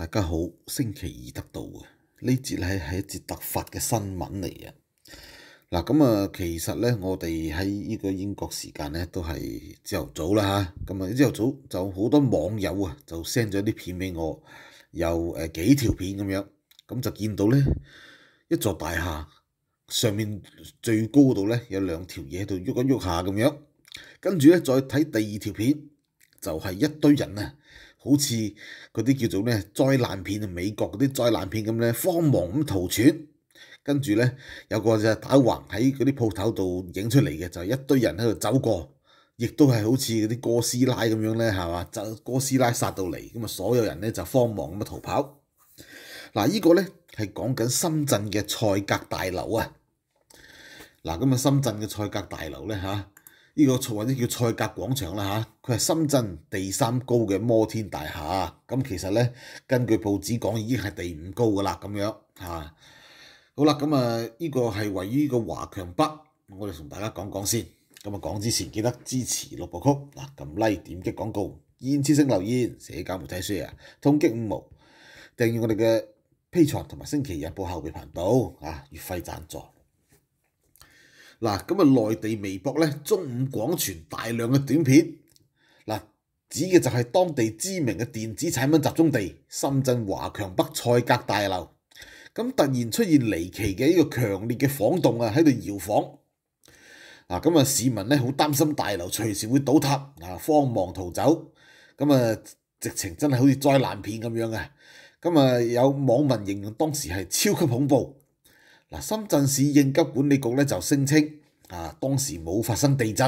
大家好，星期二得到嘅呢节咧系一节突发嘅新闻嚟嘅。嗱咁啊，其实咧我哋喺呢个英国时间咧都系朝头早啦吓，咁啊朝头早就好多网友啊就 send 咗啲片俾我，有诶几条片咁样，咁就见到咧一座大厦上面最高度咧有两条嘢喺度喐一喐下咁样，跟住咧再睇第二条片就系一堆人啊。好似嗰啲叫做咩災難片，美國嗰啲災難片咁咧，慌忙咁逃窜。跟住咧有個就打橫喺嗰啲鋪頭度影出嚟嘅，就一堆人喺度走過，亦都係好似嗰啲哥斯拉咁樣咧，係嘛？就哥斯拉殺到嚟，咁啊所有人咧就慌忙咁逃跑。嗱，依個咧係講緊深圳嘅賽格大樓啊。嗱，咁啊深圳嘅賽格大樓咧嚇。呢個或者叫賽格廣場啦嚇，佢係深圳第三高嘅摩天大廈，咁其實咧根據報紙講已經係第五高噶啦咁樣嚇。好啦，咁啊呢個係位於個華強北，我哋同大家講講先。咁啊講之前記得支持六部曲嗱，撳 Like 點擊廣告，熱切聲留言，社交媒體 share，通擊五毛，訂閱我哋嘅披財同埋星期日報後備頻道啊，月費贊助。嗱，咁啊，內地微博咧中午廣傳大量嘅短片，嗱，指嘅就係當地知名嘅電子產品集中地深圳華強北賽格大樓，咁突然出現離奇嘅呢個強烈嘅晃動啊，喺度搖晃，嗱，咁啊市民咧好擔心大樓隨時會倒塌，啊，慌忙逃走，咁啊，直情真係好似災難片咁樣嘅，咁啊有網民形容當時係超級恐怖。嗱，深圳市應急管理局咧就聲稱，啊當時冇發生地震，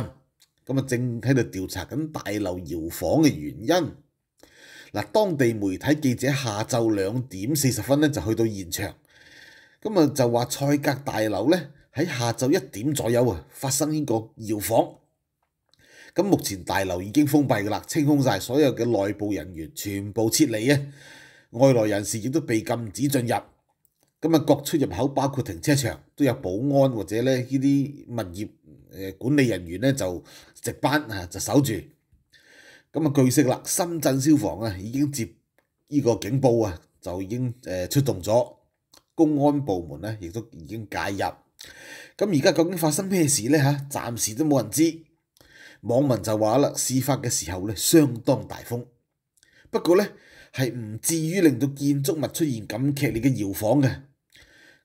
咁啊正喺度調查緊大樓搖晃嘅原因。嗱，當地媒體記者下晝兩點四十分咧就去到現場，咁啊就話賽格大樓咧喺下晝一點左右啊發生呢個搖晃，咁目前大樓已經封閉噶啦，清空晒所有嘅內部人員全部撤離啊，外來人士亦都被禁止進入。咁啊，各出入口包括停車場都有保安或者咧呢啲物業管理人員咧就值班就守住。咁啊，據悉啦，深圳消防啊已經接呢個警報啊，就已經出動咗，公安部門咧亦都已經介入。咁而家究竟發生咩事咧嚇？暫時都冇人知。網民就話啦，事發嘅時候咧相當大風，不過咧係唔至於令到建築物出現咁劇烈嘅搖晃嘅。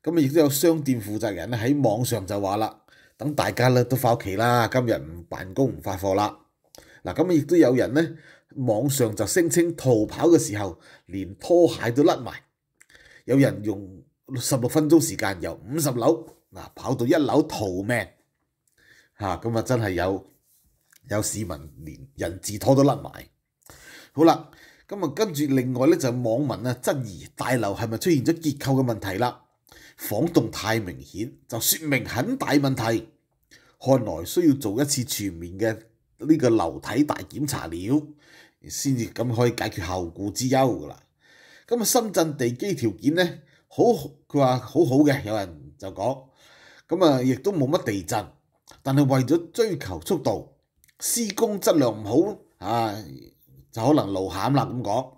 咁亦都有商店負責人咧喺網上就話啦，等大家咧都翻屋企啦，今日唔辦公唔發貨啦。嗱，咁亦都有人咧網上就聲稱逃跑嘅時候連拖鞋都甩埋，有人用十六分鐘時間由五十樓嗱跑到一樓逃命嚇，咁啊真係有有市民連人字拖都甩埋。好啦，咁啊跟住另外咧就網民啊質疑大樓係咪出現咗結構嘅問題啦？晃动太明显就说明很大问题，看来需要做一次全面嘅呢个楼体大检查了，先至咁可以解决后顾之忧噶啦。咁啊，深圳地基条件呢好，佢话好好嘅，有人就讲咁啊，亦都冇乜地震，但系为咗追求速度，施工质量唔好啊，就可能路馅啦咁讲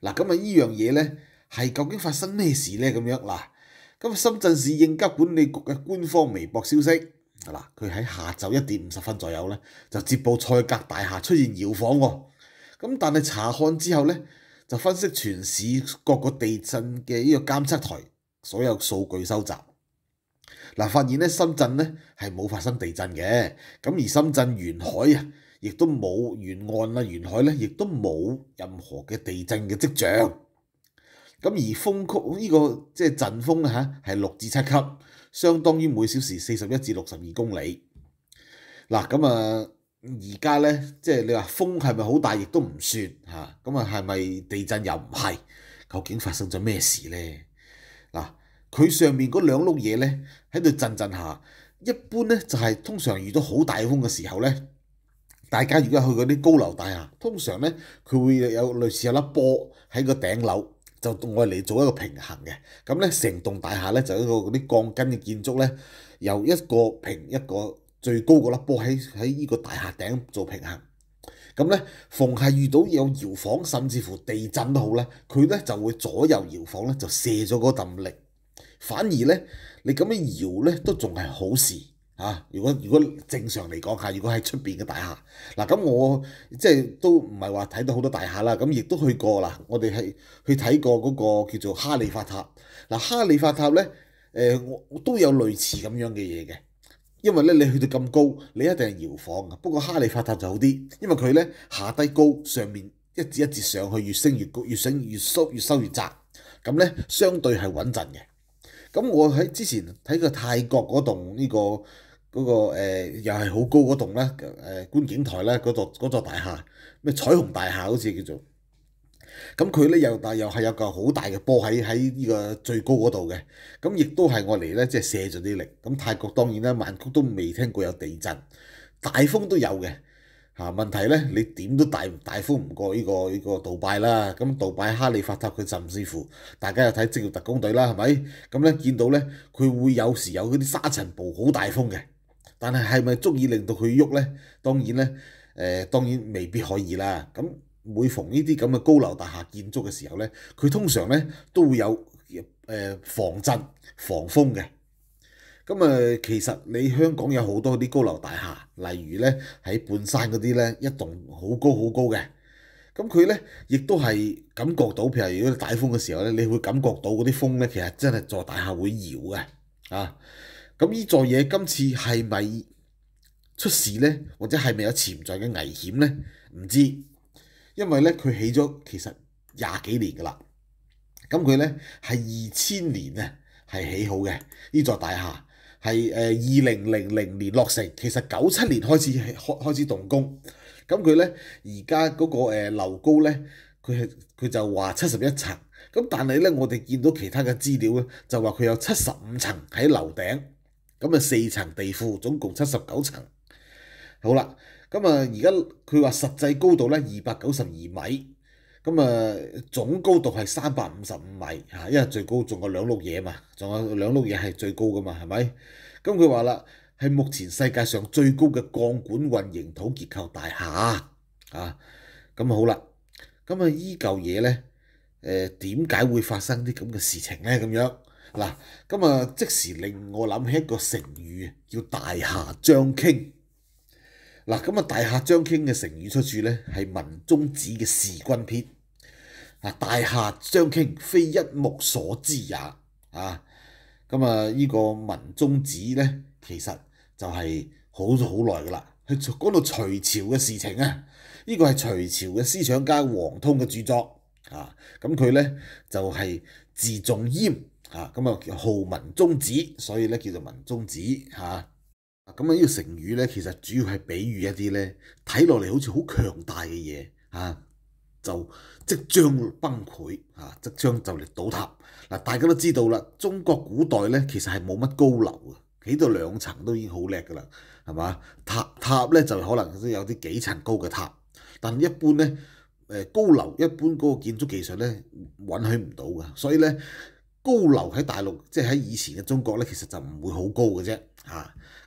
嗱。咁啊，呢样嘢呢系究竟发生咩事呢？咁样嗱。咁深圳市应急管理局嘅官方微博消息，嗱，佢喺下晝一點五十分左右咧，就接報賽格大廈出現搖晃喎。咁但係查看之後咧，就分析全市各個地震嘅呢個監測台所有數據收集，嗱，發現咧深圳咧係冇發生地震嘅。咁而深圳沿海啊，亦都冇沿岸啦，沿海咧亦都冇任何嘅地震嘅跡象。咁而風曲呢個即係陣風吓，嚇，係六至七級，相當於每小時四十一至六十二公里。嗱咁啊，而家咧即係你話風係咪好大？亦都唔算嚇。咁啊，係咪地震又唔係？究竟發生咗咩事咧？嗱，佢上面嗰兩碌嘢咧喺度震震下，一般咧就係通常遇到好大風嘅時候咧，大家如果去嗰啲高樓大廈，通常咧佢會有類似有粒波喺個頂樓。就我嚟做一個平衡嘅，咁咧成棟大廈咧就一個嗰啲鋼筋嘅建築咧，由一個平一個最高嗰粒波喺喺依個大廈頂做平衡，咁咧逢係遇到有搖晃甚至乎地震都好咧，佢咧就會左右搖晃咧就卸咗嗰啖力，反而咧你咁樣搖咧都仲係好事。啊！如果如果正常嚟講嚇，如果喺出邊嘅大廈，嗱咁我即係都唔係話睇到好多大廈啦，咁亦都去過啦。我哋係去睇過嗰個叫做哈利法塔，嗱哈利法塔咧，誒都有類似咁樣嘅嘢嘅，因為咧你去到咁高，你一定係搖晃嘅。不過哈利法塔就好啲，因為佢咧下低高，上面一節一節上去，越升越高，越升越縮越收越窄，咁咧相對係穩陣嘅。咁我喺之前睇個泰國嗰棟呢個嗰個又係好高嗰棟咧誒觀景台咧嗰座嗰座大廈咩彩虹大廈好似叫做，咁佢咧又但又係有嚿好大嘅波喺喺呢個最高嗰度嘅，咁亦都係我嚟咧即係卸咗啲力，咁泰國當然咧曼谷都未聽過有地震，大風都有嘅。嚇問題咧，你點都大大呼唔過呢個呢個杜拜啦，咁杜拜哈利法塔佢甚至乎，大家又睇《職業特工隊》啦，係咪？咁咧見到咧，佢會有時有嗰啲沙塵暴，好大風嘅。但係係咪足以令到佢喐咧？當然咧，誒當然未必可以啦。咁每逢呢啲咁嘅高樓大廈建築嘅時候咧，佢通常咧都會有誒防震防風嘅。咁啊，其實你香港有好多啲高樓大廈，例如咧喺半山嗰啲咧一棟好高好高嘅，咁佢咧亦都係感覺到，譬如如果大風嘅時候咧，你會感覺到嗰啲風咧其實真係座大廈會搖嘅，啊！咁呢座嘢今次係咪出事咧，或者係咪有潛在嘅危險咧？唔知，因為咧佢起咗其實廿幾年噶啦，咁佢咧係二千年啊係起好嘅呢座大廈。係二零零零年落成，其實九七年開始開開始動工，咁佢咧而家嗰個誒樓高咧，佢係佢就話七十一層，咁但係咧我哋見到其他嘅資料咧，就話佢有七十五層喺樓頂，咁啊四層地庫，總共七十九層。好啦，咁啊而家佢話實際高度咧二百九十二米。咁啊，總高度係三百五十五米因為最高仲有兩碌嘢嘛，仲有兩碌嘢係最高噶嘛，係咪？咁佢話啦，係目前世界上最高嘅鋼管混凝土結構大廈啊，咁好啦，咁啊依嚿嘢咧，誒點解會發生啲咁嘅事情咧？咁樣嗱，咁啊即時令我諗起一個成語，叫大廈將傾。嗱，咁啊大夏張卿嘅成語出處咧，係文中子嘅事君篇。啊，大夏張卿非一目所知也。啊，咁啊呢個文中子咧，其實就係好咗好耐噶啦。佢講到隋朝嘅事情啊，呢個係隋朝嘅思想家王通嘅著作。啊，咁佢咧就係字仲淹。啊，咁啊號文中子，所以咧叫做文忠子。嚇！咁啊！呢个成语咧，其实主要系比喻一啲咧睇落嚟好似好强大嘅嘢啊，就即将崩溃啊，即将就嚟倒塌嗱。大家都知道啦，中国古代咧其实系冇乜高楼嘅，起到两层都已经好叻噶啦，系嘛塔塔咧就可能有啲几层高嘅塔，但一般咧诶高楼一般嗰个建筑技术咧允许唔到㗎。所以咧高楼喺大陆即系喺以前嘅中国咧，其实就唔会好高嘅啫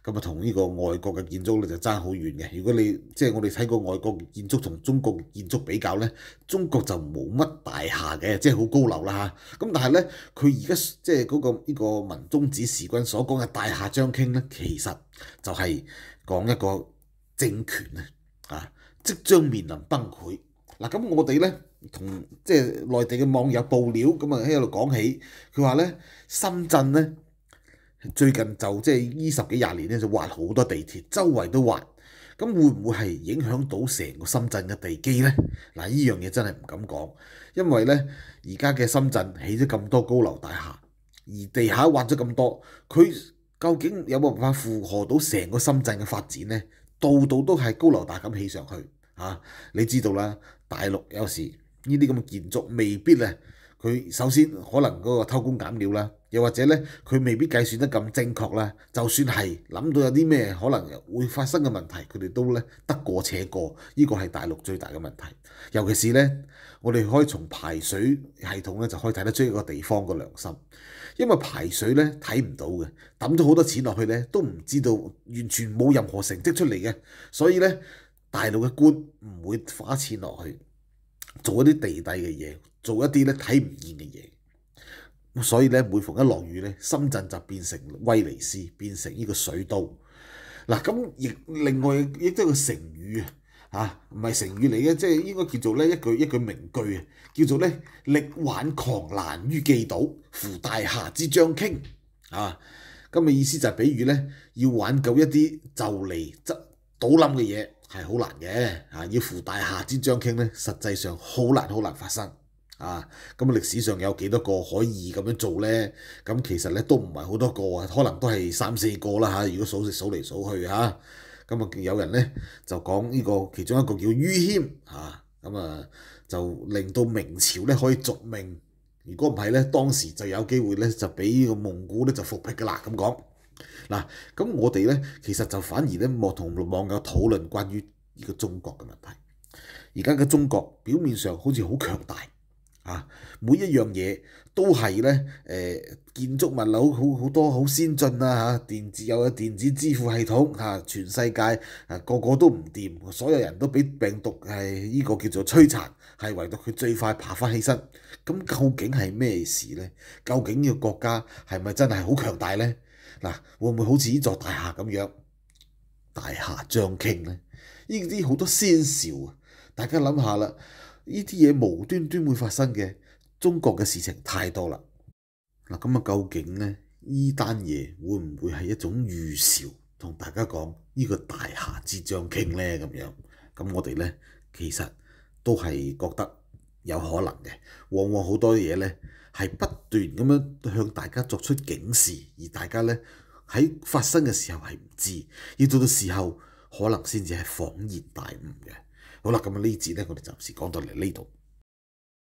咁啊，同呢個外國嘅建築咧就爭好遠嘅。如果你即係我哋睇過外國建築同中國建築比較咧，中國就冇乜大廈嘅，即係好高樓啦嚇。咁但係咧，佢而家即係嗰個呢個文宗子時君所講嘅大廈將傾咧，其實就係講一個政權啊，啊，即將面臨崩潰。嗱，咁我哋咧同即係內地嘅網友報料，咁啊喺度講起，佢話咧深圳咧。最近就即係依十幾廿年咧，就挖好多地鐵，周圍都挖，咁會唔會係影響到成個深圳嘅地基呢？嗱，依樣嘢真係唔敢講，因為呢，而家嘅深圳起咗咁多高樓大廈，而地下挖咗咁多，佢究竟有冇辦法負荷到成個深圳嘅發展呢？度度都係高樓大咁起上去，啊！你知道啦，大陸有時呢啲咁嘅建築未必咧，佢首先可能嗰個偷工減料啦。又或者咧，佢未必計算得咁正確啦。就算係諗到有啲咩可能會發生嘅問題，佢哋都咧得過且過。呢個係大陸最大嘅問題。尤其是咧，我哋可以從排水系統咧就可以睇得出一個地方嘅良心，因為排水咧睇唔到嘅，抌咗好多錢落去咧都唔知道，完全冇任何成績出嚟嘅。所以咧，大陸嘅官唔會花錢落去做一啲地底嘅嘢，做一啲咧睇唔見嘅嘢。所以咧，每逢一落雨咧，深圳就變成威尼斯，變成呢個水都。嗱，咁亦另外亦都個成語啊，唔係成語嚟嘅，即係應該叫做咧一句一句名句啊，叫做咧力挽狂難於既倒，扶大廈之將傾啊。咁嘅意思就係比喻咧，要挽救一啲就嚟執倒冧嘅嘢係好難嘅啊，要扶大廈之將傾咧，實際上好難好難發生。啊，咁歷史上有幾多個可以咁樣做呢？咁其實咧都唔係好多個，可能都係三四個啦嚇。如果數數嚟數去嚇，咁啊有人咧就講呢個其中一個叫於謙嚇，咁啊就令到明朝咧可以續命。如果唔係咧，當時就有機會咧就俾蒙古咧就復辟㗎啦。咁講嗱，咁我哋咧其實就反而咧莫同網友討論關於呢個中國嘅問題。而家嘅中國表面上好似好強大。啊！每一樣嘢都係咧，誒建築物樓好好多好先進啊！嚇，電子有電子支付系統嚇，全世界啊個個都唔掂，所有人都俾病毒係呢個叫做摧殘，係唯獨佢最快爬翻起身。咁究竟係咩事咧？究竟呢個國家係咪真係好強大咧？嗱，會唔會好似呢座大廈咁樣大廈將傾咧？呢啲好多先兆啊！大家諗下啦～呢啲嘢無端端會發生嘅，中國嘅事情太多啦。嗱，咁啊，究竟呢單嘢會唔會係一種預兆，同大家講呢個大夏之將傾呢？咁樣？咁我哋呢，其實都係覺得有可能嘅。往往好多嘢呢，係不斷咁樣向大家作出警示，而大家呢，喺發生嘅時候係唔知，要到到時候可能先至係恍然大悟嘅。好啦，咁呢節咧，我哋暫時講到嚟呢度。